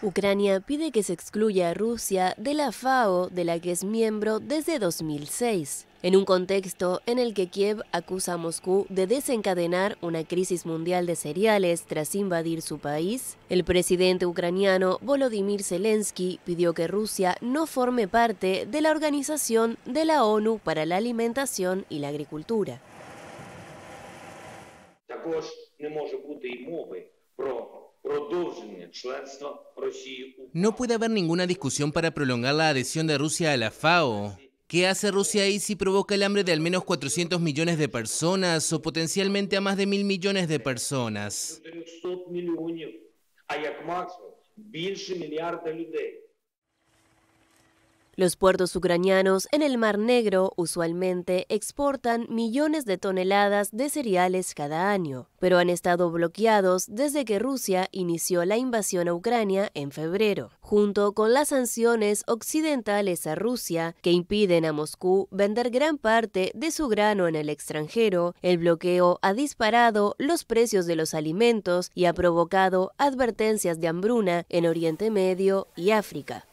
Ucrania pide que se excluya a Rusia de la FAO, de la que es miembro desde 2006, en un contexto en el que Kiev acusa a Moscú de desencadenar una crisis mundial de cereales tras invadir su país. El presidente ucraniano Volodymyr Zelensky pidió que Rusia no forme parte de la Organización de la ONU para la Alimentación y la Agricultura. No puede haber ninguna discusión para prolongar la adhesión de Rusia a la FAO. ¿Qué hace Rusia ahí si provoca el hambre de al menos 400 millones de personas o potencialmente a más de mil millones de personas? Los puertos ucranianos en el Mar Negro usualmente exportan millones de toneladas de cereales cada año, pero han estado bloqueados desde que Rusia inició la invasión a Ucrania en febrero, junto con las sanciones occidentales a Rusia que impiden a Moscú vender gran parte de su grano en el extranjero, el bloqueo ha disparado los precios de los alimentos y ha provocado advertencias de hambruna en Oriente Medio y África.